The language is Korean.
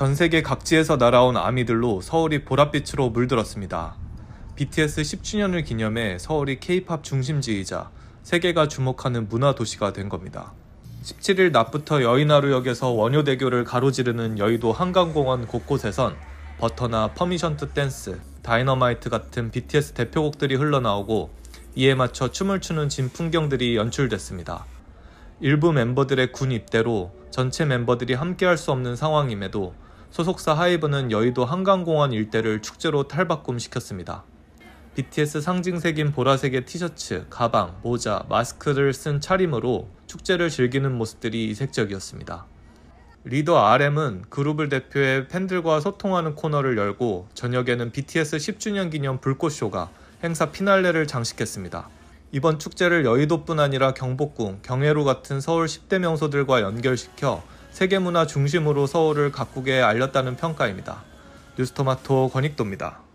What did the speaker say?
전 세계 각지에서 날아온 아미들로 서울이 보랏빛으로 물들었습니다. BTS 10주년을 기념해 서울이 K-팝 중심지이자 세계가 주목하는 문화 도시가 된 겁니다. 17일 낮부터 여의나루역에서 원효대교를 가로지르는 여의도 한강공원 곳곳에선 버터나 퍼미션 트 댄스, 다이너마이트 같은 BTS 대표곡들이 흘러나오고 이에 맞춰 춤을 추는 진 풍경들이 연출됐습니다. 일부 멤버들의 군 입대로 전체 멤버들이 함께할 수 없는 상황임에도 소속사 하이브는 여의도 한강공원 일대를 축제로 탈바꿈시켰습니다. BTS 상징색인 보라색의 티셔츠, 가방, 모자, 마스크를 쓴 차림으로 축제를 즐기는 모습들이 이색적이었습니다. 리더 RM은 그룹을 대표해 팬들과 소통하는 코너를 열고 저녁에는 BTS 10주년 기념 불꽃쇼가 행사 피날레를 장식했습니다. 이번 축제를 여의도뿐 아니라 경복궁, 경회로 같은 서울 10대 명소들과 연결시켜 세계문화 중심으로 서울을 각국에 알렸다는 평가입니다. 뉴스토마토 권익도입니다.